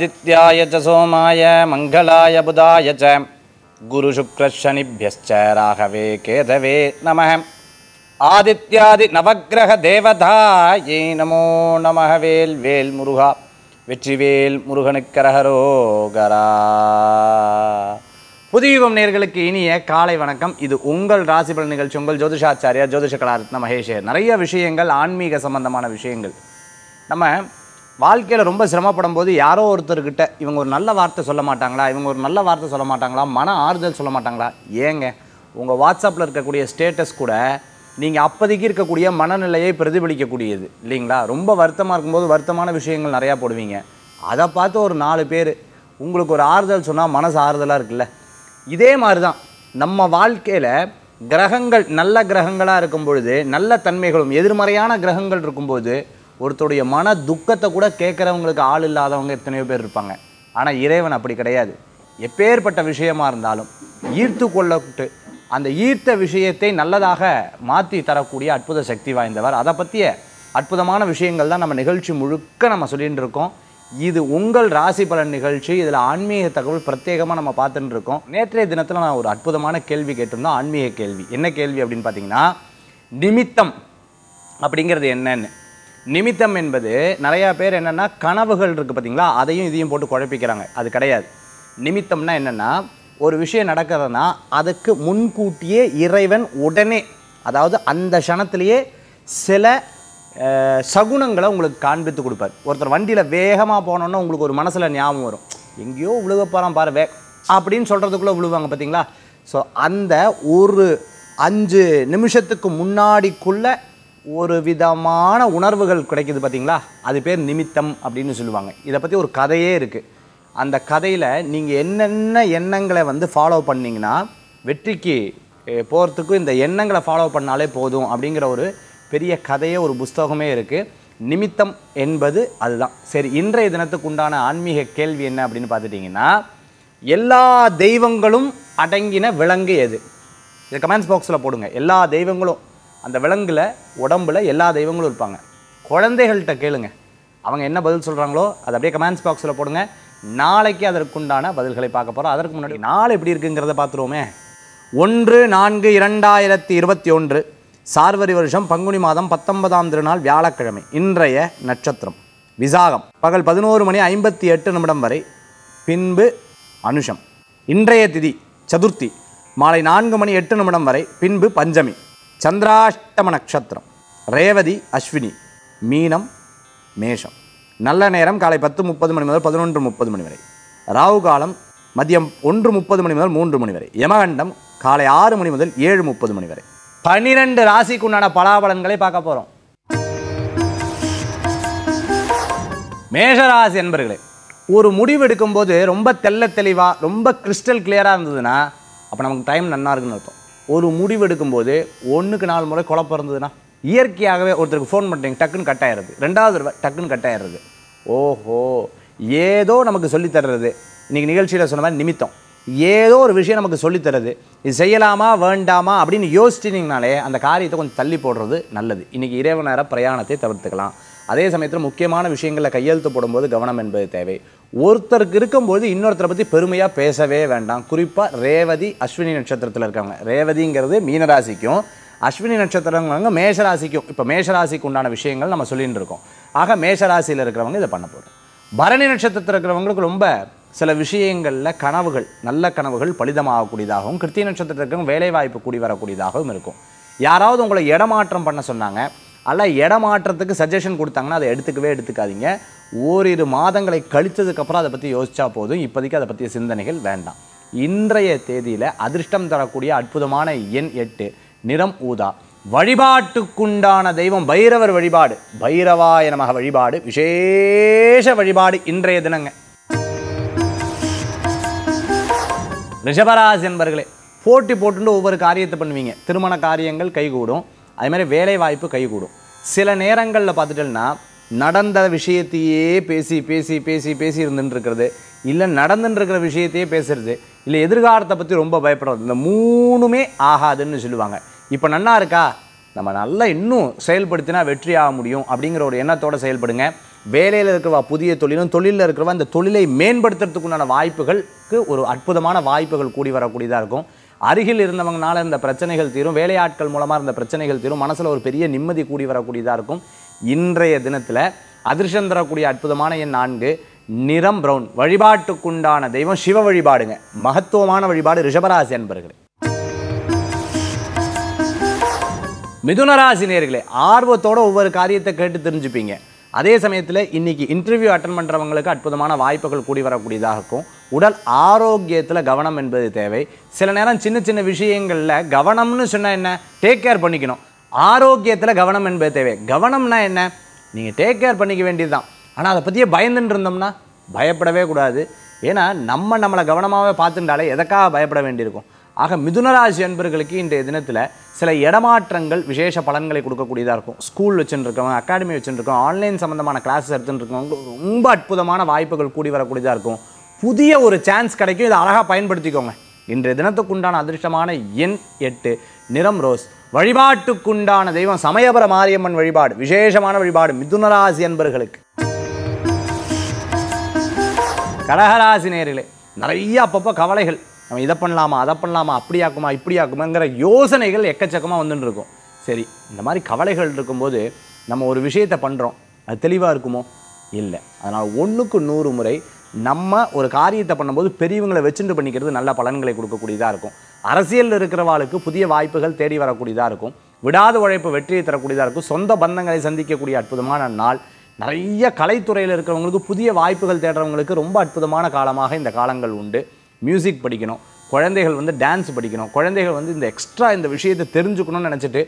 ஆதித்யாய சோமாய மங்களாய புதாய ச குருசுக்ரஷனிபியச்ச ராகவே கேதவே நம ஆதித்யாதி நவகிரக தேவதாயை நமோ நம வேல் வேல் முருகா வெற்றிவேல் முருகனுக்கரகரோகரா புதியுகம் நேர்களுக்கு இனிய காலை வணக்கம் இது உங்கள் ராசி பலன் நிகழ்ச்சி உங்கள் ஜோதிஷாச்சாரியா ஜோதிஷ கலாரத்ன மகேஷ் நிறைய விஷயங்கள் ஆன்மீக சம்பந்தமான விஷயங்கள் நம்ம வாழ்க்கையில் ரொம்ப சிரமப்படும் போது யாரோ ஒருத்தர்கிட்ட இவங்க ஒரு நல்ல வார்த்தை சொல்ல மாட்டாங்களா இவங்க ஒரு நல்ல வார்த்தை சொல்ல மாட்டாங்களா மன ஆறுதல் சொல்ல மாட்டாங்களா ஏங்க உங்கள் வாட்ஸ்அப்பில் இருக்கக்கூடிய ஸ்டேட்டஸ் கூட நீங்கள் அப்போதைக்கு இருக்கக்கூடிய மனநிலையை பிரதிபலிக்கக்கூடியது இல்லைங்களா ரொம்ப வருத்தமாக இருக்கும்போது வருத்தமான விஷயங்கள் நிறையா போடுவீங்க அதை பார்த்து ஒரு நாலு பேர் உங்களுக்கு ஒரு ஆறுதல் சொன்னால் மனசு ஆறுதலாக இருக்குல்ல இதே மாதிரி தான் நம்ம வாழ்க்கையில் கிரகங்கள் நல்ல கிரகங்களாக இருக்கும் பொழுது நல்ல தன்மைகளும் எதிர்மறையான கிரகங்கள் இருக்கும்போது ஒருத்தருடைய மன துக்கத்தை கூட கேட்குறவங்களுக்கு ஆள் இல்லாதவங்க எத்தனையோ பேர் இருப்பாங்க ஆனால் இறைவன் அப்படி கிடையாது எப்பேற்பட்ட விஷயமாக இருந்தாலும் ஈர்த்து கொள்ளப்பட்டு அந்த ஈர்த்த விஷயத்தை நல்லதாக மாற்றி தரக்கூடிய அற்புத சக்தி வாய்ந்தவர் அதை பற்றிய அற்புதமான விஷயங்கள் தான் நம்ம நிகழ்ச்சி முழுக்க நம்ம சொல்லிகிட்டு இருக்கோம் இது உங்கள் ராசி பலன் நிகழ்ச்சி இதில் ஆன்மீக தகவல் பிரத்யேகமாக நம்ம பார்த்துட்டு இருக்கோம் நேற்றைய தினத்தில் நான் ஒரு அற்புதமான கேள்வி கேட்டிருந்தோம் ஆன்மீக கேள்வி என்ன கேள்வி அப்படின்னு பார்த்தீங்கன்னா நிமித்தம் அப்படிங்கிறது என்னன்னு நிமித்தம் என்பது நிறையா பேர் என்னென்னா கனவுகள் இருக்குது பார்த்தீங்களா அதையும் இதையும் போட்டு குழப்பிக்கிறாங்க அது கிடையாது நிமித்தம்னா என்னென்னா ஒரு விஷயம் நடக்கிறதுனா அதுக்கு முன்கூட்டியே இறைவன் உடனே அதாவது அந்த க்ஷணத்திலேயே சில சகுனங்களை உங்களுக்கு காண்பித்து கொடுப்பார் ஒருத்தர் வண்டியில் வேகமாக போனோன்னா உங்களுக்கு ஒரு மனசில் ஞாபகம் வரும் எங்கேயோ விழுக போகிறான் பாரு வே அப்படின்னு சொல்கிறதுக்குள்ளே விழுவாங்க பார்த்தீங்களா ஸோ அந்த ஒரு அஞ்சு நிமிஷத்துக்கு முன்னாடிக்குள்ளே ஒரு விதமான உணர்வுகள் கிடைக்கிது பார்த்தீங்களா அது பேர் நிமித்தம் அப்படின்னு சொல்லுவாங்க இதை பற்றி ஒரு கதையே இருக்குது அந்த கதையில் நீங்கள் என்னென்ன எண்ணங்களை வந்து ஃபாலோ பண்ணிங்கன்னா வெற்றிக்கு போகிறதுக்கும் இந்த எண்ணங்களை ஃபாலோ பண்ணாலே போதும் அப்படிங்கிற ஒரு பெரிய கதையே ஒரு புஸ்தகமே இருக்குது நிமித்தம் என்பது அதுதான் சரி இன்றைய தினத்துக்கு உண்டான ஆன்மீக கேள்வி என்ன அப்படின்னு பார்த்துட்டிங்கன்னா எல்லா தெய்வங்களும் அடங்கின விலங்கு எது இது கமெண்ட்ஸ் பாக்ஸில் போடுங்க எல்லா தெய்வங்களும் அந்த விலங்கில் உடம்பில் எல்லா தெய்வங்களும் இருப்பாங்க குழந்தைகள்கிட்ட கேளுங்க அவங்க என்ன பதில் சொல்கிறாங்களோ அதை அப்படியே கமெண்ட்ஸ் பாக்ஸில் போடுங்க நாளைக்கு அதற்குண்டான பதில்களை பார்க்க போகிறோம் அதற்கு முன்னாடி நாள் எப்படி இருக்குங்கிறத பார்த்துருவோமே ஒன்று நான்கு இரண்டாயிரத்தி இருபத்தி ஒன்று சார்வரி வருஷம் பங்குனி மாதம் பத்தொன்பதாம் திருநாள் வியாழக்கிழமை இன்றைய நட்சத்திரம் விசாகம் பகல் பதினோரு மணி ஐம்பத்தி எட்டு நிமிடம் வரை பின்பு அனுஷம் இன்றைய திதி சதுர்த்தி மாலை நான்கு மணி எட்டு நிமிடம் வரை பின்பு பஞ்சமி சந்திராஷ்டம நட்சத்திரம் ரேவதி அஸ்வினி மீனம் மேஷம் நல்ல நேரம் காலை பத்து முப்பது மணி முதல் பதினொன்று முப்பது மணி வரை ராகு காலம் மதியம் ஒன்று முப்பது மணி முதல் மூன்று மணி வரை யமகண்டம் காலை ஆறு மணி முதல் ஏழு முப்பது மணி வரை பன்னிரண்டு ராசிக்கு உண்டான பலாபலன்களை பார்க்க போகிறோம் மேஷராசி என்பர்களே ஒரு முடிவு எடுக்கும்போது ரொம்ப தெல்ல தெளிவாக ரொம்ப கிறிஸ்டல் கிளியராக இருந்ததுன்னா அப்போ நமக்கு டைம் நல்லா இருக்குன்னு அர்த்தம் ஒரு முடிவெடுக்கும் போது ஒன்றுக்கு நாலு முறை குழப்பம் இருந்ததுன்னா இயற்கையாகவே ஒருத்தருக்கு ஃபோன் பண்ணுறீங்க டக்குன்னு கட் ஆயிடுது ரெண்டாவது தடவை டக்குன்னு கட் ஆயிடுறது ஓஹோ ஏதோ நமக்கு சொல்லித்தர்றது இன்றைக்கி நிகழ்ச்சியில் சொன்ன மாதிரி நிமித்தம் ஏதோ ஒரு விஷயம் நமக்கு சொல்லித்தர்றது இது செய்யலாமா வேண்டாமா அப்படின்னு யோசிச்சிட்டிங்கனாலே அந்த காரியத்தை கொஞ்சம் தள்ளி போடுறது நல்லது இன்றைக்கி இரவு நேரம் பிரயாணத்தை தவிர்த்துக்கலாம் அதே சமயத்தில் முக்கியமான விஷயங்களில் கையெழுத்து போடும்போது கவனம் என்பது தேவை ஒருத்தருக்கு இருக்கும்போது இன்னொருத்தரை பற்றி பெருமையாக பேசவே வேண்டாம் குறிப்பாக ரேவதி அஸ்வினி நட்சத்திரத்தில் இருக்கவங்க ரேவதிங்கிறது மீனராசிக்கும் அஸ்வினி நட்சத்திரங்கிறவங்க மேஷராசிக்கும் இப்போ மேஷராசிக்கு உண்டான விஷயங்கள் நம்ம சொல்லிகிட்டு இருக்கோம் ஆக மேஷராசியில் இருக்கிறவங்க இதை பண்ண போகிறோம் பரணி நட்சத்திரத்தில் இருக்கிறவங்களுக்கு ரொம்ப சில விஷயங்களில் கனவுகள் நல்ல கனவுகள் பலிதமாகக்கூடியதாகவும் கிருத்திய நட்சத்திரத்திற்கு வேலைவாய்ப்பு கூடி வரக்கூடியதாகவும் இருக்கும் யாராவது உங்களை இடமாற்றம் பண்ண சொன்னாங்க அல்ல இடமாற்றத்துக்கு சஜஷன் கொடுத்தாங்கன்னா அதை எடுத்துக்கவே எடுத்துக்காதீங்க ஓரிரு மாதங்களை கழித்ததுக்கப்புறம் அதை பற்றி யோசிச்சா போதும் இப்போதைக்கு அதை பற்றிய சிந்தனைகள் வேண்டாம் இன்றைய தேதியில் அதிர்ஷ்டம் தரக்கூடிய அற்புதமான எண் எட்டு நிறம் ஊதா வழிபாட்டுக்குண்டான தெய்வம் பைரவர் வழிபாடு பைரவாய மக வழிபாடு விசேஷ வழிபாடு இன்றைய தினங்க ரிஷபராசி என்பர்களே போட்டி போட்டு ஒவ்வொரு காரியத்தை பண்ணுவீங்க திருமண காரியங்கள் கைகூடும் அது மாதிரி வேலை வாய்ப்பு கைகூடும் சில நேரங்களில் பார்த்துட்டோம்னா நடந்த விஷயத்தையே பேசி பேசி பேசி பேசி இருந்துட்டுருக்கிறது இல்லை நடந்துட்டுருக்கிற விஷயத்தையே பேசுகிறது இல்லை எதிர்காலத்தை பற்றி ரொம்ப பயப்படுறது இந்த மூணுமே ஆகாதுன்னு சொல்லுவாங்க இப்போ நல்லா இருக்கா நம்ம நல்லா இன்னும் செயல்படுத்தினா வெற்றி ஆக முடியும் அப்படிங்கிற ஒரு எண்ணத்தோடு செயல்படுங்க வேலையில் இருக்கிறவா புதிய தொழிலும் தொழிலில் இருக்கிறவா இந்த தொழிலை மேம்படுத்துறதுக்குண்டான வாய்ப்புகளுக்கு ஒரு அற்புதமான வாய்ப்புகள் கூடி வரக்கூடியதாக இருக்கும் அருகில் இருந்தவங்கனால இந்த பிரச்சனைகள் தீரும் வேலையாட்கள் மூலமாக இருந்த பிரச்சனைகள் தீரும் மனசில் ஒரு பெரிய நிம்மதி கூடி வரக்கூடியதாக இருக்கும் இன்றைய தினத்தில் அதிர்ஷ்டம் தரக்கூடிய அற்புதமான என் நான்கு நிறம் ப்ரௌன் வழிபாட்டுக்குண்டான தெய்வம் சிவ வழிபாடுங்க மகத்துவமான வழிபாடு ரிஷபராசி என்பர்களே மிதுனராசினியர்களே ஆர்வத்தோடு ஆர்வத்தோட ஒவ்வொரு காரியத்தை கேட்டு தெரிஞ்சுப்பீங்க அதே சமயத்தில் இன்றைக்கி இன்டர்வியூ அட்டன் பண்ணுறவங்களுக்கு அற்புதமான வாய்ப்புகள் கூடி வரக்கூடியதாக இருக்கும் உடல் ஆரோக்கியத்தில் கவனம் என்பது தேவை சில நேரம் சின்ன சின்ன விஷயங்களில் கவனம்னு சொன்னால் என்ன டேக் கேர் பண்ணிக்கணும் ஆரோக்கியத்தில் கவனம் என்பது தேவை கவனம்னா என்ன நீங்கள் டேக் கேர் பண்ணிக்க வேண்டியது தான் ஆனால் அதை பற்றியே பயந்துட்டு இருந்தோம்னா பயப்படவே கூடாது ஏன்னா நம்ம நம்மளை கவனமாகவே பார்த்துட்டாலே எதற்காக பயப்பட வேண்டியிருக்கும் ஆக மிதுனராசி அன்பர்களுக்கு இன்றைய தினத்தில் சில இடமாற்றங்கள் விசேஷ பலன்களை கொடுக்கக்கூடியதாக இருக்கும் ஸ்கூல் வச்சுருக்கவங்க அகாடமி வச்சுருக்கோம் ஆன்லைன் சம்மந்தமான கிளாஸஸ் இருக்கவங்க ரொம்ப அற்புதமான வாய்ப்புகள் கூடி வரக்கூடியதாக இருக்கும் புதிய ஒரு சான்ஸ் கிடைக்கும் இதை அழகாக பயன்படுத்திக்கோங்க இன்றைய தினத்துக்குண்டான அதிர்ஷ்டமான எண் எட்டு நிறம் ரோஸ் வழிபாட்டுக்குண்டான தெய்வம் சமயபுர மாரியம்மன் வழிபாடு விசேஷமான வழிபாடு மிதுனராசி அன்பர்களுக்கு கடகராசி நேரிலே நிறைய அப்பப்போ கவலைகள் நம்ம இதை பண்ணலாமா அதை பண்ணலாமா அப்படி ஆக்குமா இப்படி ஆக்குமாங்கிற யோசனைகள் எக்கச்சக்கமாக வந்துட்டு இருக்கும் சரி இந்த மாதிரி கவலைகள் இருக்கும்போது நம்ம ஒரு விஷயத்தை பண்ணுறோம் அது தெளிவாக இருக்குமோ இல்லை அதனால் ஒன்றுக்கு நூறு முறை நம்ம ஒரு காரியத்தை பண்ணும்போது பெரியவங்களை வச்சுட்டு பண்ணிக்கிறது நல்ல பலன்களை கொடுக்கக்கூடியதாக இருக்கும் அரசியலில் இருக்கிறவாளுக்கு புதிய வாய்ப்புகள் தேடி வரக்கூடியதாக இருக்கும் விடாத உழைப்பு வெற்றியை தரக்கூடியதாக இருக்கும் சொந்த பந்தங்களை சந்திக்கக்கூடிய அற்புதமான நாள் நிறைய கலைத்துறையில் இருக்கிறவங்களுக்கு புதிய வாய்ப்புகள் தேடுறவங்களுக்கு ரொம்ப அற்புதமான காலமாக இந்த காலங்கள் உண்டு மியூசிக் படிக்கணும் குழந்தைகள் வந்து டான்ஸ் படிக்கணும் குழந்தைகள் வந்து இந்த எக்ஸ்ட்ரா இந்த விஷயத்தை தெரிஞ்சுக்கணும்னு நினச்சிட்டு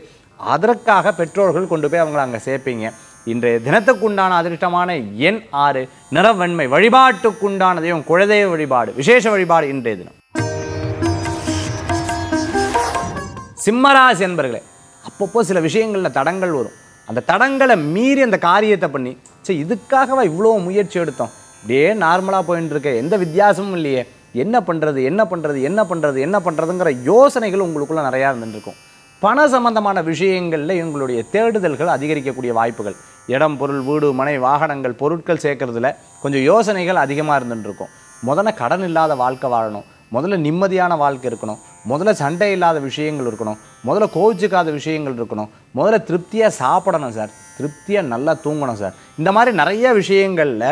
அதற்காக பெற்றோர்கள் கொண்டு போய் அவங்கள அங்கே சேர்ப்பீங்க இன்றைய தினத்துக்குண்டான அதிர்ஷ்டமான எண் ஆறு நிறவன்மை வழிபாட்டுக்குண்டானதையும் குழந்தை வழிபாடு விசேஷ வழிபாடு இன்றைய தினம் சிம்மராசி என்பர்களே அப்பப்போ சில விஷயங்களில் தடங்கள் வரும் அந்த தடங்களை மீறி அந்த காரியத்தை பண்ணி சரி இதுக்காகவா இவ்வளோ முயற்சி எடுத்தோம் இப்படியே நார்மலாக போயின்னு இருக்க எந்த வித்தியாசமும் இல்லையே என்ன பண்ணுறது என்ன பண்ணுறது என்ன பண்ணுறது என்ன பண்ணுறதுங்கிற யோசனைகள் உங்களுக்குள்ளே நிறையா இருந்துருக்கும் பண சம்பந்தமான விஷயங்களில் இவங்களுடைய தேடுதல்கள் அதிகரிக்கக்கூடிய வாய்ப்புகள் இடம் பொருள் வீடு மனை வாகனங்கள் பொருட்கள் சேர்க்கறதுல கொஞ்சம் யோசனைகள் அதிகமாக இருந்துருக்கும் முதல்ல கடன் இல்லாத வாழ்க்கை வாழணும் முதல்ல நிம்மதியான வாழ்க்கை இருக்கணும் முதல்ல சண்டை இல்லாத விஷயங்கள் இருக்கணும் முதல்ல கோவிச்சுக்காத விஷயங்கள் இருக்கணும் முதல்ல திருப்தியாக சாப்பிடணும் சார் திருப்தியாக நல்லா தூங்கணும் சார் இந்த மாதிரி நிறைய விஷயங்களில்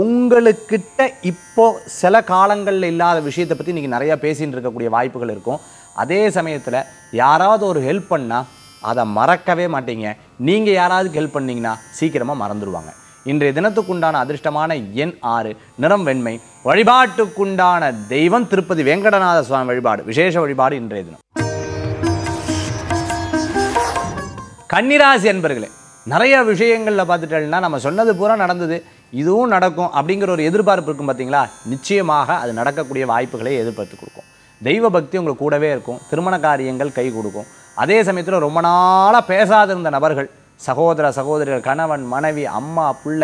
உங்களுக்கிட்ட இப்போ சில காலங்களில் இல்லாத விஷயத்தை பற்றி நீங்கள் நிறையா பேசின்னு இருக்கக்கூடிய வாய்ப்புகள் இருக்கும் அதே சமயத்தில் யாராவது ஒரு ஹெல்ப் பண்ணால் அதை மறக்கவே மாட்டீங்க நீங்கள் யாராவது ஹெல்ப் பண்ணிங்கன்னா சீக்கிரமாக மறந்துடுவாங்க இன்றைய தினத்துக்குண்டான அதிர்ஷ்டமான எண் ஆறு நிறம் வெண்மை வழிபாட்டுக்குண்டான தெய்வம் திருப்பதி வெங்கடநாத சுவாமி வழிபாடு விசேஷ வழிபாடு இன்றைய தினம் கன்னிராசி என்பர்களே நிறைய விஷயங்களில் பார்த்துட்டேன்னா நம்ம சொன்னது பூரா நடந்தது இதுவும் நடக்கும் அப்படிங்கிற ஒரு எதிர்பார்ப்பு இருக்கும் பார்த்தீங்களா நிச்சயமாக அது நடக்கக்கூடிய வாய்ப்புகளை எதிர்பார்த்து கொடுக்கும் தெய்வ பக்தி உங்களுக்கு கூடவே இருக்கும் திருமண காரியங்கள் கை கொடுக்கும் அதே சமயத்தில் ரொம்ப நாளாக பேசாதிருந்த நபர்கள் சகோதர சகோதரிகள் கணவன் மனைவி அம்மா புள்ள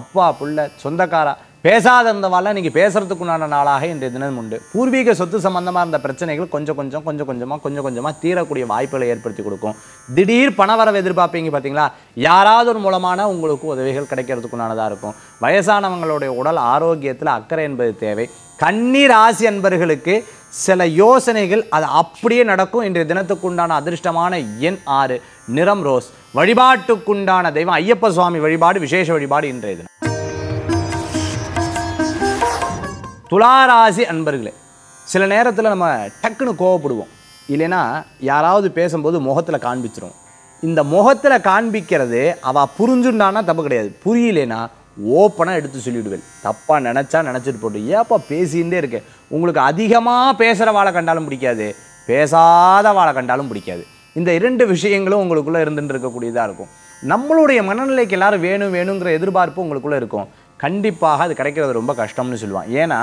அப்பா புள்ள சொந்தக்காரா பேசாத இருந்தவாள் நீங்கள் பேசுகிறதுக்கு உண்டான நாளாக இன்றைய தினம் உண்டு பூர்வீக சொத்து சம்மந்தமாக இருந்த பிரச்சனைகள் கொஞ்சம் கொஞ்சம் கொஞ்சம் கொஞ்சமாக கொஞ்சம் கொஞ்சமாக தீரக்கூடிய வாய்ப்புகளை ஏற்படுத்தி கொடுக்கும் திடீர் பணவரவு எதிர்பார்ப்பீங்க பார்த்தீங்களா யாராவது ஒரு மூலமான உங்களுக்கு உதவிகள் கிடைக்கிறதுக்குண்டானதாக இருக்கும் வயசானவங்களுடைய உடல் ஆரோக்கியத்தில் அக்கறை என்பது தேவை கண்ணீர் ராசி அன்பர்களுக்கு சில யோசனைகள் அது அப்படியே நடக்கும் இன்றைய தினத்துக்குண்டான அதிர்ஷ்டமான எண் ஆறு நிறம் ரோஸ் வழிபாட்டுக்குண்டான தெய்வம் ஐயப்ப சுவாமி வழிபாடு விசேஷ வழிபாடு இன்றைய தினம் துளாராசி அன்பர்களே சில நேரத்தில் நம்ம டக்குன்னு கோவப்படுவோம் இல்லைன்னா யாராவது பேசும்போது முகத்தில் காண்பிச்சிடும் இந்த முகத்தில் காண்பிக்கிறது அவள் புரிஞ்சுண்டானா தப்பு கிடையாது புரியலனா ஓப்பனாக எடுத்து சொல்லிவிடுவேன் தப்பாக நினச்சா நினச்சிட்டு போட்டு ஏப்பா பேசிகிட்டே இருக்கு உங்களுக்கு அதிகமாக பேசுகிற வாழை கண்டாலும் பிடிக்காது பேசாத வாழை கண்டாலும் பிடிக்காது இந்த இரண்டு விஷயங்களும் உங்களுக்குள்ளே இருந்துட்டு இருக்கக்கூடியதாக இருக்கும் நம்மளுடைய மனநிலைக்கு எல்லோரும் வேணும் வேணுங்கிற எதிர்பார்ப்பு உங்களுக்குள்ளே இருக்கும் கண்டிப்பாக அது கிடைக்கிறது ரொம்ப கஷ்டம்னு சொல்லுவான் ஏன்னா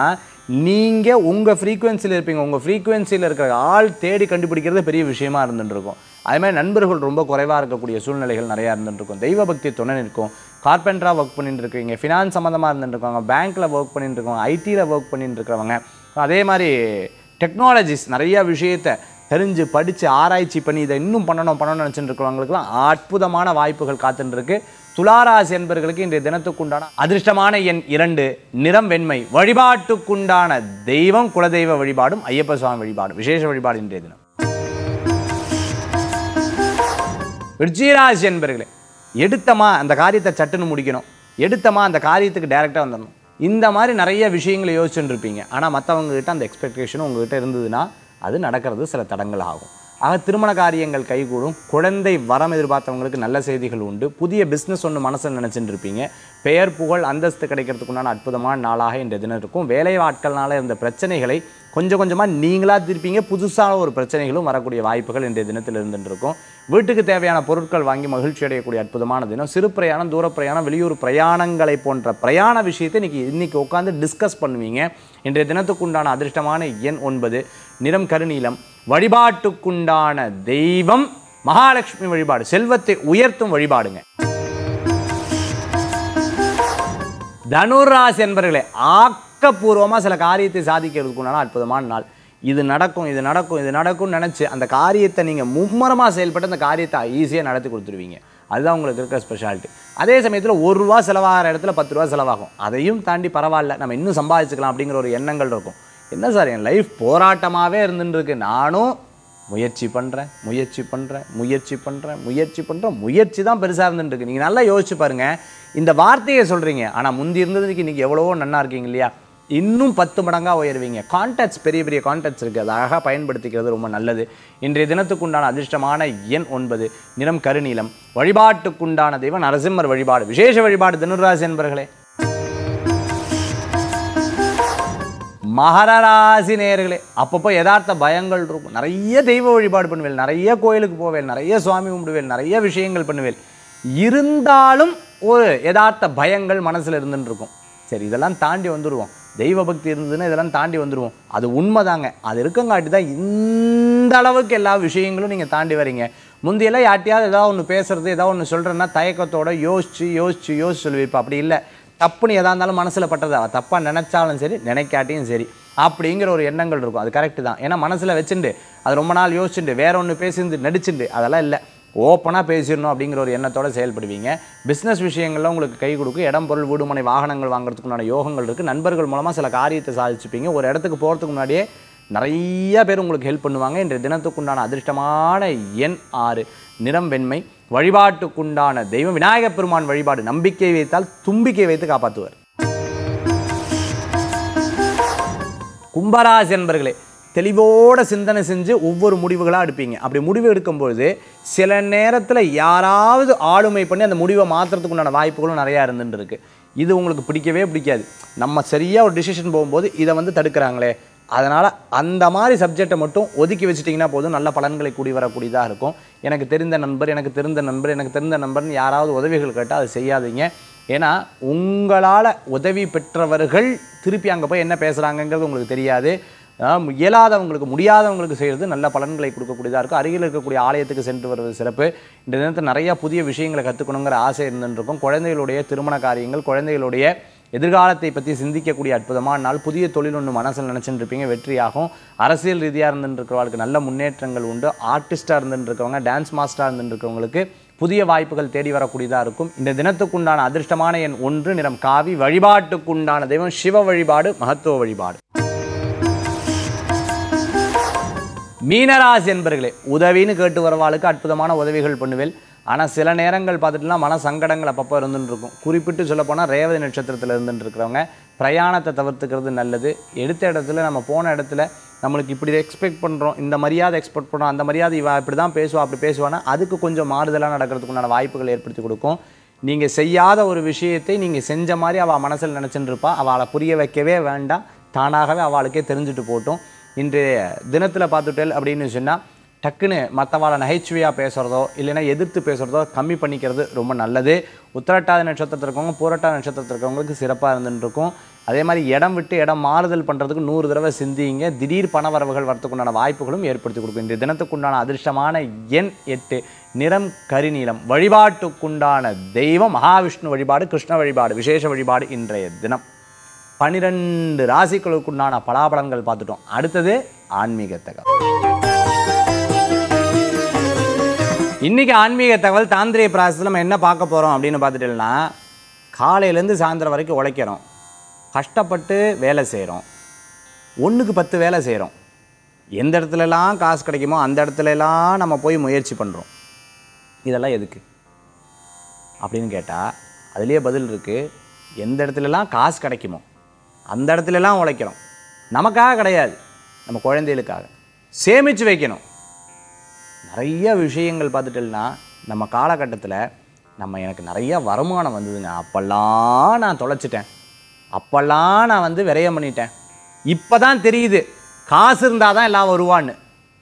நீங்கள் உங்கள் ஃப்ரீக்குவென்சியில் இருப்பீங்க உங்கள் ஃப்ரீக்குவென்சியில் இருக்கிற ஆள் தேடி கண்டுபிடிக்கிறது பெரிய விஷயமா இருந்துட்டுருக்கும் அதுமாதிரி நண்பர்கள் ரொம்ப குறைவாக இருக்கக்கூடிய சூழ்நிலைகள் நிறையா இருந்துட்டுருக்கும் தெய்வ பக்தி துணை நிற்கும் கார்பெண்டராக ஒர்க் பண்ணிட்டு இருக்கீங்க ஃபினான்ஸ் சம்மந்தமாக இருந்துருக்காங்க பேங்க்கில் ஒர்க் பண்ணிட்டு இருக்கவங்க ஐடியில் ஒர்க் பண்ணிட்டு இருக்கிறவங்க அதே மாதிரி டெக்னாலஜிஸ் நிறையா விஷயத்தை தெரிஞ்சு படித்து ஆராய்ச்சி பண்ணி இதை இன்னும் பண்ணணும் பண்ணணும்னு நினச்சிட்டு இருக்கிறவங்களுக்குலாம் அற்புதமான வாய்ப்புகள் காத்துருக்கு துளாராசி என்பர்களுக்கு இன்றைய தினத்துக்குண்டான அதிர்ஷ்டமான எண் இரண்டு நிறம் வெண்மை வழிபாட்டுக்குண்டான தெய்வம் குலதெய்வ வழிபாடும் ஐயப்ப சுவாமி வழிபாடும் விசேஷ வழிபாடு இன்றைய தினம் விருச்சிகராசி என்பர்களே எடுத்தமா அந்த காரியத்தை சட்டுன்னு முடிக்கணும் எடுத்தமா அந்த காரியத்துக்கு டைரெக்டாக வந்துடணும் இந்த மாதிரி நிறைய விஷயங்களை யோசிச்சுட்டு இருப்பீங்க ஆனால் மற்றவங்ககிட்ட அந்த எக்ஸ்பெக்டேஷன் உங்ககிட்ட இருந்ததுன்னா அது நடக்கிறது சில தடங்கள் ஆகும் ஆக திருமண காரியங்கள் கைகூடும் குழந்தை வரம் எதிர்பார்த்தவங்களுக்கு நல்ல செய்திகள் உண்டு புதிய பிஸ்னஸ் ஒன்று மனசில் நினச்சிட்டு இருப்பீங்க பெயர் புகழ் அந்தஸ்து கிடைக்கிறதுக்குண்டான அற்புதமான நாளாக இன்றைய தினம் இருக்கும் வேலை ஆட்கள்னால இருந்த பிரச்சனைகளை கொஞ்சம் கொஞ்சமாக நீங்களாக திருப்பீங்க புதுசான ஒரு பிரச்சனைகளும் வரக்கூடிய வாய்ப்புகள் இன்றைய தினத்தில் இருந்துருக்கும் வீட்டுக்கு தேவையான பொருட்கள் வாங்கி மகிழ்ச்சி அடையக்கூடிய அற்புதமான தினம் சிறு பிரயாணம் தூர பிரயாணம் வெளியூர் பிரயாணங்களை போன்ற பிரயாண விஷயத்தை இன்றைக்கி இன்றைக்கி உட்காந்து டிஸ்கஸ் பண்ணுவீங்க இன்றைய தினத்துக்கு உண்டான அதிர்ஷ்டமான எண் ஒன்பது நிறம் கருநீலம் வழிபாட்டுக்குண்டான தெய்வம் மகாலட்சுமி வழிபாடு செல்வத்தை உயர்த்தும் வழிபாடுங்க தனுராசி என்பர்களே ஆக்கப்பூர்வமாக சில காரியத்தை சாதிக்கிறதுக்குண்டான அற்புதமான நாள் இது நடக்கும் இது நடக்கும் இது நடக்கும்னு நினச்சி அந்த காரியத்தை நீங்கள் மும்மரமாக செயல்பட்டு அந்த காரியத்தை ஈஸியாக நடத்தி கொடுத்துருவீங்க அதுதான் உங்களுக்கு இருக்கிற ஸ்பெஷாலிட்டி அதே சமயத்தில் ஒரு ரூபா செலவாகிற இடத்துல பத்து ரூபா செலவாகும் அதையும் தாண்டி பரவாயில்ல நம்ம இன்னும் சம்பாதிச்சுக்கலாம் அப்படிங்கிற ஒரு எண்ணங்கள் இருக்கும் என்ன சார் என் லைஃப் போராட்டமாகவே இருந்துட்டுருக்கு நானும் முயற்சி பண்ணுறேன் முயற்சி பண்ணுறேன் முயற்சி பண்ணுறேன் முயற்சி பண்ணுறேன் முயற்சி தான் பெருசாக இருந்துட்டுருக்கு நீங்கள் நல்லா யோசிச்சு பாருங்கள் இந்த வார்த்தையை சொல்கிறீங்க ஆனால் முந்தி இருந்ததுக்கு இன்றைக்கி எவ்வளவோ நன்னா இருக்கீங்க இல்லையா இன்னும் பத்து மடங்காக உயர்வீங்க கான்டாக்ட்ஸ் பெரிய பெரிய கான்டாக்ட்ஸ் இருக்குது அதாக பயன்படுத்திக்கிறது ரொம்ப நல்லது இன்றைய தினத்துக்குண்டான அதிர்ஷ்டமான எண் ஒன்பது நிறம் கருநீலம் வழிபாட்டுக்குண்டான தெய்வம் நரசிம்மர் வழிபாடு விசேஷ வழிபாடு தனுராசி என்பர்களே மகரராசி ராசி நேர்களே அப்பப்போ யதார்த்த பயங்கள் இருக்கும் நிறைய தெய்வ வழிபாடு பண்ணுவேன் நிறைய கோயிலுக்கு போவேன் நிறைய சுவாமி கும்பிடுவேன் நிறைய விஷயங்கள் பண்ணுவேன் இருந்தாலும் ஒரு யதார்த்த பயங்கள் மனசில் இருந்துருக்கும் சரி இதெல்லாம் தாண்டி வந்துடுவோம் தெய்வ பக்தி இருந்ததுன்னா இதெல்லாம் தாண்டி வந்துடுவோம் அது உண்மைதாங்க அது இருக்கங்காட்டி தான் இந்த அளவுக்கு எல்லா விஷயங்களும் நீங்கள் தாண்டி வரீங்க முந்தையெல்லாம் யார்ட்டையாவது ஏதாவது ஒன்று பேசுகிறது ஏதாவது ஒன்று சொல்கிறேன்னா தயக்கத்தோட யோசித்து யோசித்து யோசிச்சு சொல்லுவேன் இப்போ அப்படி இல்லை தப்புன்னு எதாக இருந்தாலும் மனசில் பட்டதா தப்பாக நினச்சாலும் சரி நினைக்காட்டியும் சரி அப்படிங்கிற ஒரு எண்ணங்கள் இருக்கும் அது கரெக்டு தான் ஏன்னா மனசில் வச்சுட்டு அது ரொம்ப நாள் யோசிச்சுட்டு வேற ஒன்று பேசிருந்து நடிச்சுண்டு அதெல்லாம் இல்லை ஓப்பனாக பேசிடணும் அப்படிங்கிற ஒரு எண்ணத்தோடு செயல்படுவீங்க பிஸ்னஸ் விஷயங்களில் உங்களுக்கு கை கொடுக்கு இடம் பொருள் வீடுமனை வாகனங்கள் வாங்குறதுக்குண்டான யோகங்கள் இருக்குது நண்பர்கள் மூலமாக சில காரியத்தை சாதிச்சுப்பீங்க ஒரு இடத்துக்கு போகிறதுக்கு முன்னாடியே நிறைய பேர் உங்களுக்கு ஹெல்ப் பண்ணுவாங்க இன்றைய தினத்துக்குண்டான அதிர்ஷ்டமான எண் ஆறு நிறம் வெண்மை வழிபாட்டுக்குண்டான தெய்வம் விநாயகப் பெருமான் வழிபாடு நம்பிக்கை வைத்தால் தும்பிக்கை வைத்து காப்பாற்றுவார் கும்பராசி என்பர்களே தெளிவோட சிந்தனை செஞ்சு ஒவ்வொரு முடிவுகளாக எடுப்பீங்க அப்படி முடிவு எடுக்கும்பொழுது சில நேரத்தில் யாராவது ஆளுமை பண்ணி அந்த முடிவை மாற்றுறதுக்குண்டான வாய்ப்புகளும் நிறையா இருந்துட்டு இருக்குது இது உங்களுக்கு பிடிக்கவே பிடிக்காது நம்ம சரியாக ஒரு டிசிஷன் போகும்போது இதை வந்து தடுக்கிறாங்களே அதனால் அந்த மாதிரி சப்ஜெக்டை மட்டும் ஒதுக்கி வச்சிட்டிங்கன்னா போதும் நல்ல பலன்களை கூடி வரக்கூடியதாக இருக்கும் எனக்கு தெரிந்த நண்பர் எனக்கு தெரிந்த நண்பர் எனக்கு தெரிந்த நண்பர்னு யாராவது உதவிகள் கேட்டால் அதை செய்யாதீங்க ஏன்னா உங்களால் உதவி பெற்றவர்கள் திருப்பி அங்கே போய் என்ன பேசுகிறாங்கங்கிறது உங்களுக்கு தெரியாது இயலாதவங்களுக்கு முடியாதவங்களுக்கு செய்கிறது நல்ல பலன்களை கொடுக்கக்கூடியதாக இருக்கும் அருகில் இருக்கக்கூடிய ஆலயத்துக்கு சென்று வருவது சிறப்பு இந்த தினத்தில் நிறையா புதிய விஷயங்களை கற்றுக்கணுங்கிற ஆசை இருந்துருக்கும் குழந்தைகளுடைய திருமண காரியங்கள் குழந்தைகளுடைய எதிர்காலத்தை பற்றி சிந்திக்கக்கூடிய அற்புதமான நாள் புதிய தொழில் ஒன்று மனசில் நினச்சின்னு இருப்பீங்க வெற்றியாகும் அரசியல் ரீதியாக இருந்துருக்கிறவர்களுக்கு நல்ல முன்னேற்றங்கள் உண்டு ஆர்டிஸ்டாக இருந்துருக்கவங்க டான்ஸ் மாஸ்டராக இருந்துருக்கவங்களுக்கு புதிய வாய்ப்புகள் தேடி வரக்கூடியதாக இருக்கும் இந்த தினத்துக்குண்டான அதிர்ஷ்டமான என் ஒன்று நிறம் காவி வழிபாட்டுக்குண்டான தெய்வம் சிவ வழிபாடு மகத்துவ வழிபாடு மீனராசி என்பர்களே உதவின்னு கேட்டு வரவாளுக்கு அற்புதமான உதவிகள் பண்ணுவேன் ஆனால் சில நேரங்கள் பார்த்துட்டுனா மன சங்கடங்கள் அப்பப்போ இருந்துட்டுருக்கும் குறிப்பிட்டு சொல்லப்போனால் ரேவதி நட்சத்திரத்தில் இருக்கிறவங்க பிரயாணத்தை தவிர்த்துக்கிறது நல்லது எடுத்த இடத்துல நம்ம போன இடத்துல நம்மளுக்கு இப்படி எக்ஸ்பெக்ட் பண்ணுறோம் இந்த மரியாதை எக்ஸ்பெக்ட் பண்ணுறோம் அந்த மரியாதை இவ இப்படி தான் பேசுவா அப்படி பேசுவானா அதுக்கு கொஞ்சம் மாறுதலாக நடக்கிறதுக்குண்டான வாய்ப்புகள் ஏற்படுத்தி கொடுக்கும் நீங்கள் செய்யாத ஒரு விஷயத்தை நீங்கள் செஞ்ச மாதிரி அவள் மனசில் நினச்சிட்டுருப்பா அவளை புரிய வைக்கவே வேண்டாம் தானாகவே அவளுக்கே தெரிஞ்சுட்டு போட்டோம் இன்றைய தினத்தில் பார்த்துட்டேல் அப்படின்னு சொன்னால் டக்குன்னு மற்றவாளை நகைச்சுவையாக பேசுகிறதோ இல்லைனா எதிர்த்து பேசுகிறதோ கம்மி பண்ணிக்கிறது ரொம்ப நல்லது உத்திரட்டாத நட்சத்திரத்தில் இருக்கவங்க பூரட்டாத நட்சத்திரத்தில் இருக்கவங்களுக்கு சிறப்பாக இருந்துருக்கும் அதே மாதிரி இடம் விட்டு இடம் மாறுதல் பண்ணுறதுக்கு நூறு தடவை சிந்திங்க திடீர் பண வரவுகள் வரத்துக்குண்டான வாய்ப்புகளும் ஏற்படுத்தி கொடுக்கும் இந்த தினத்துக்குண்டான அதிர்ஷ்டமான எண் எட்டு நிறம் கரிநீளம் வழிபாட்டுக்குண்டான தெய்வம் மகாவிஷ்ணு வழிபாடு கிருஷ்ண வழிபாடு விசேஷ வழிபாடு இன்றைய தினம் பனிரெண்டு ராசிகளுக்குண்டான பலாபலன்கள் பார்த்துட்டோம் அடுத்தது ஆன்மீகத்தகம் இன்றைக்கி ஆன்மீக தகவல் தாந்திரிய பிராசத்தில் நம்ம என்ன பார்க்க போகிறோம் அப்படின்னு பார்த்துட்டோம்னா காலையிலேருந்து சாயந்தரம் வரைக்கும் உழைக்கிறோம் கஷ்டப்பட்டு வேலை செய்கிறோம் ஒன்றுக்கு பத்து வேலை செய்கிறோம் எந்த இடத்துலலாம் காசு கிடைக்குமோ அந்த இடத்துலலாம் நம்ம போய் முயற்சி பண்ணுறோம் இதெல்லாம் எதுக்கு அப்படின்னு கேட்டால் அதுலேயே பதில் இருக்குது எந்த இடத்துலலாம் காசு கிடைக்குமோ அந்த இடத்துலலாம் உழைக்கிறோம் நமக்காக கிடையாது நம்ம குழந்தைகளுக்காக சேமித்து வைக்கணும் நிறைய விஷயங்கள் பார்த்துட்டேன்னா நம்ம காலகட்டத்தில் நம்ம எனக்கு நிறையா வருமானம் வந்ததுங்க அப்போல்லாம் நான் தொலைச்சிட்டேன் அப்போல்லாம் நான் வந்து விரயம் பண்ணிட்டேன் இப்போ தான் தெரியுது காசு இருந்தால் தான் எல்லாம் வருவான்னு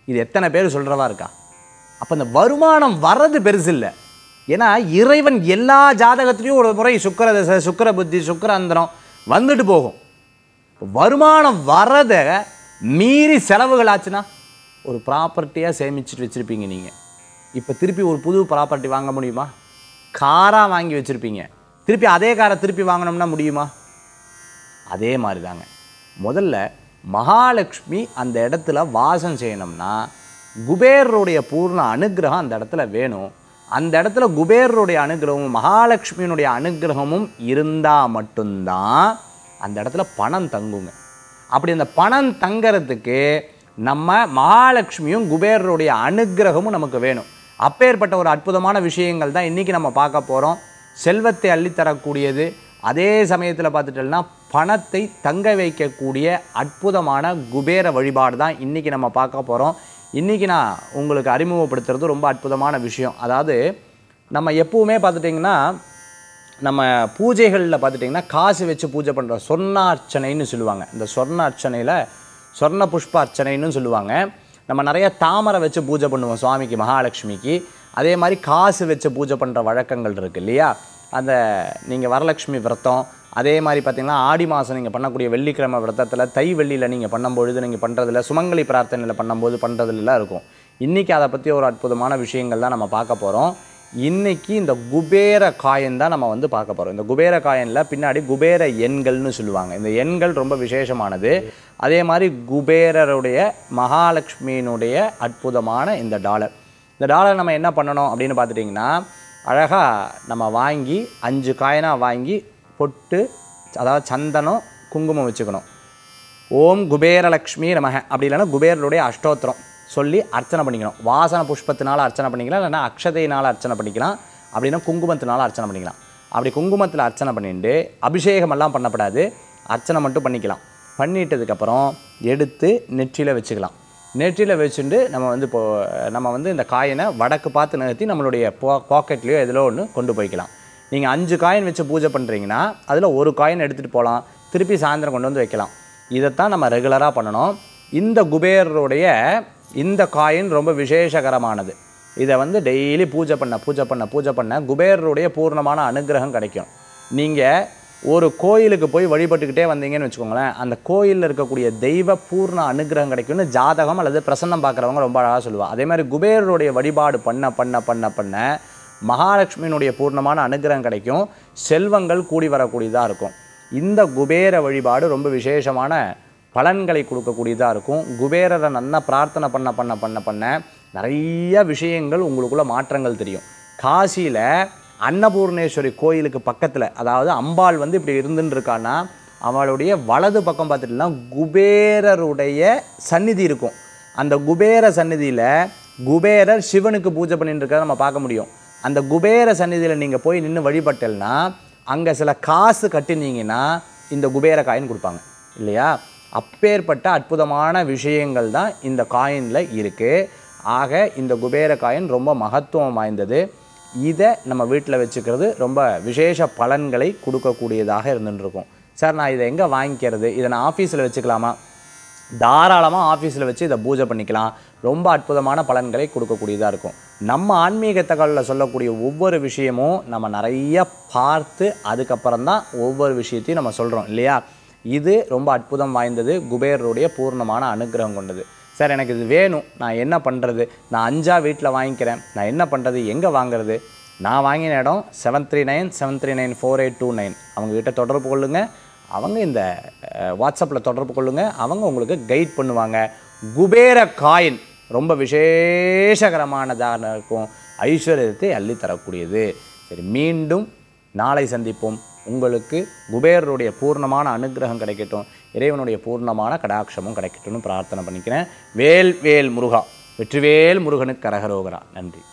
இது எத்தனை பேர் சொல்கிறவா இருக்கா அப்போ இந்த வருமானம் வர்றது பெருசு இல்லை ஏன்னா இறைவன் எல்லா ஜாதகத்துலேயும் ஒரு முறை சுக்கர தசை சுக்கர புத்தி சுக்கர அந்தரம் வந்துட்டு போகும் வருமானம் வர்றதை மீறி செலவுகள் ஆச்சுன்னா ஒரு ப்ராப்பர்ட்டியாக சேமிச்சுட்டு வச்சுருப்பீங்க நீங்கள் இப்போ திருப்பி ஒரு புது ப்ராப்பர்ட்டி வாங்க முடியுமா காராக வாங்கி வச்சுருப்பீங்க திருப்பி அதே காரை திருப்பி வாங்கினோம்னா முடியுமா அதே மாதிரி தாங்க முதல்ல மகாலட்சுமி அந்த இடத்துல வாசம் செய்யணும்னா குபேரருடைய பூர்ண அனுகிரகம் அந்த இடத்துல வேணும் அந்த இடத்துல குபேரருடைய அனுகிரகமும் மகாலட்சுமியினுடைய அனுகிரகமும் இருந்தால் மட்டும்தான் அந்த இடத்துல பணம் தங்குங்க அப்படி அந்த பணம் தங்கிறதுக்கு நம்ம மகாலட்சுமியும் குபேரருடைய அனுகிரகமும் நமக்கு வேணும் அப்பேற்பட்ட ஒரு அற்புதமான விஷயங்கள் தான் இன்றைக்கி நம்ம பார்க்க போகிறோம் செல்வத்தை அள்ளித்தரக்கூடியது அதே சமயத்தில் பார்த்துட்டோம்னா பணத்தை தங்க வைக்கக்கூடிய அற்புதமான குபேர வழிபாடு தான் இன்றைக்கி நம்ம பார்க்க போகிறோம் இன்றைக்கி நான் உங்களுக்கு அறிமுகப்படுத்துறது ரொம்ப அற்புதமான விஷயம் அதாவது நம்ம எப்போவுமே பார்த்துட்டிங்கன்னா நம்ம பூஜைகளில் பார்த்துட்டிங்கன்னா காசு வச்சு பூஜை பண்ணுற சொர்ணார்ச்சனைன்னு சொல்லுவாங்க இந்த சொர்ணார்ச்சனையில் சொர்ண புஷ்ப அர்ச்சனைன்னு சொல்லுவாங்க நம்ம நிறைய தாமரை வச்சு பூஜை பண்ணுவோம் சுவாமிக்கு மகாலட்சுமிக்கு அதே மாதிரி காசு வச்சு பூஜை பண்ணுற வழக்கங்கள் இருக்குது இல்லையா அந்த நீங்கள் வரலட்சுமி விரதம் அதே மாதிரி பார்த்திங்கன்னா ஆடி மாதம் நீங்கள் பண்ணக்கூடிய வெள்ளிக்கிழமை விரதத்தில் தை வெள்ளியில் நீங்கள் பண்ணும்பொழுது நீங்கள் பண்ணுறதில்ல சுமங்கலி பிரார்த்தனையில் பண்ணும்போது பண்ணுறதுலாம் இருக்கும் இன்றைக்கி அதை பற்றி ஒரு அற்புதமான விஷயங்கள் தான் நம்ம பார்க்க போகிறோம் இன்னைக்கு இந்த குபேர காயன் தான் நம்ம வந்து பார்க்க போகிறோம் இந்த குபேர காயனில் பின்னாடி குபேர எண்கள்னு சொல்லுவாங்க இந்த எண்கள் ரொம்ப விசேஷமானது அதே மாதிரி குபேரருடைய மகாலட்சுமியினுடைய அற்புதமான இந்த டாலர் இந்த டாலர் நம்ம என்ன பண்ணணும் அப்படின்னு பார்த்துட்டிங்கன்னா அழகாக நம்ம வாங்கி அஞ்சு காயினாக வாங்கி பொட்டு அதாவது சந்தனம் குங்குமம் வச்சுக்கணும் ஓம் குபேரலக்ஷ்மி நமக அப்படி இல்லைன்னா குபேரருடைய அஷ்டோத்திரம் சொல்லி அர்ச்சனை பண்ணிக்கணும் வாசன புஷ்பத்தினால் அர்ச்சனை பண்ணிக்கலாம் இல்லைனா அக்ஷதையினால் அர்ச்சனை பண்ணிக்கலாம் அப்படின்னா குங்குமத்தினால் அர்ச்சனை பண்ணிக்கலாம் அப்படி குங்குமத்தில் அர்ச்சனை பண்ணிட்டு அபிஷேகமெல்லாம் பண்ணப்படாது அர்ச்சனை மட்டும் பண்ணிக்கலாம் பண்ணிட்டதுக்கப்புறம் எடுத்து நெற்றியில் வச்சுக்கலாம் நெற்றியில் வச்சுட்டு நம்ம வந்து போ நம்ம வந்து இந்த காயினை வடக்கு பார்த்து நிறுத்தி நம்மளுடைய பா பாக்கெட்லேயோ எதிலோ ஒன்று கொண்டு போய்க்கலாம் நீங்கள் அஞ்சு காயின் வச்சு பூஜை பண்ணுறீங்கன்னா அதில் ஒரு காயின் எடுத்துகிட்டு போகலாம் திருப்பி சாயந்தரம் கொண்டு வந்து வைக்கலாம் இதைத்தான் நம்ம ரெகுலராக பண்ணணும் இந்த குபேரருடைய இந்த காயின் ரொம்ப விசேஷகரமானது இதை வந்து டெய்லி பூஜை பண்ண பூஜை பண்ண பூஜை பண்ண குபேரருடைய பூர்ணமான அனுகிரகம் கிடைக்கும் நீங்கள் ஒரு கோயிலுக்கு போய் வழிபட்டுக்கிட்டே வந்தீங்கன்னு வச்சுக்கோங்களேன் அந்த கோயிலில் இருக்கக்கூடிய தெய்வ பூர்ண அனுகிரகம் கிடைக்கும்னு ஜாதகம் அல்லது பிரசன்னம் பார்க்குறவங்க ரொம்ப அழகாக சொல்லுவாள் அதே மாதிரி குபேரருடைய வழிபாடு பண்ண பண்ண பண்ண பண்ண மகாலட்சுமியினுடைய பூர்ணமான அனுகிரகம் கிடைக்கும் செல்வங்கள் கூடி வரக்கூடியதாக இருக்கும் இந்த குபேர வழிபாடு ரொம்ப விசேஷமான பலன்களை கொடுக்கக்கூடியதாக இருக்கும் குபேரரை நன்னா பிரார்த்தனை பண்ண பண்ண பண்ண பண்ண நிறைய விஷயங்கள் உங்களுக்குள்ள மாற்றங்கள் தெரியும் காசியில் அன்னபூர்ணேஸ்வரி கோயிலுக்கு பக்கத்தில் அதாவது அம்பாள் வந்து இப்படி இருந்துன்னு இருக்கான்னா அவளுடைய வலது பக்கம் பார்த்துட்டுனா குபேரருடைய சந்நிதி இருக்கும் அந்த குபேர சந்நிதியில் குபேரர் சிவனுக்கு பூஜை பண்ணிட்டு இருக்கிறத நம்ம பார்க்க முடியும் அந்த குபேர சந்நிதியில் நீங்கள் போய் நின்று வழிபட்டல்னா அங்கே சில காசு கட்டினீங்கன்னா இந்த குபேர காயின் கொடுப்பாங்க இல்லையா அப்பேற்பட்ட அற்புதமான விஷயங்கள் தான் இந்த காயினில் இருக்குது ஆக இந்த குபேர காயின் ரொம்ப மகத்துவம் வாய்ந்தது இதை நம்ம வீட்டில் வச்சுக்கிறது ரொம்ப விசேஷ பலன்களை கொடுக்கக்கூடியதாக இருந்துருக்கும் சார் நான் இதை எங்கே வாங்கிக்கிறது இதை நான் ஆஃபீஸில் வச்சுக்கலாமா தாராளமாக ஆஃபீஸில் வச்சு இதை பூஜை பண்ணிக்கலாம் ரொம்ப அற்புதமான பலன்களை கொடுக்கக்கூடியதாக இருக்கும் நம்ம ஆன்மீக தகவலில் சொல்லக்கூடிய ஒவ்வொரு விஷயமும் நம்ம நிறைய பார்த்து அதுக்கப்புறம் தான் ஒவ்வொரு விஷயத்தையும் நம்ம சொல்கிறோம் இல்லையா இது ரொம்ப அற்புதம் வாய்ந்தது குபேரருடைய பூர்ணமான அனுகிரகம் கொண்டது சார் எனக்கு இது வேணும் நான் என்ன பண்ணுறது நான் அஞ்சா வீட்டில் வாங்கிக்கிறேன் நான் என்ன பண்ணுறது எங்கே வாங்குறது நான் வாங்கின இடம் seven three nine seven three nine four eight two nine அவங்கக்கிட்ட தொடர்பு கொள்ளுங்கள் அவங்க இந்த வாட்ஸ்அப்பில் தொடர்பு கொள்ளுங்கள் அவங்க உங்களுக்கு கைட் பண்ணுவாங்க குபேர காயின் ரொம்ப விசேஷகரமானதாக இருக்கும் ஐஸ்வர்யத்தை அள்ளித்தரக்கூடியது சரி மீண்டும் நாளை சந்திப்போம் உங்களுக்கு குபேரருடைய பூர்ணமான அனுகிரகம் கிடைக்கட்டும் இறைவனுடைய பூர்ணமான கடாட்சமும் கிடைக்கட்டும்னு பிரார்த்தனை பண்ணிக்கிறேன் வேல் வேல் முருகா வெற்றிவேல் முருகனுக்கு கரகரோகரா நன்றி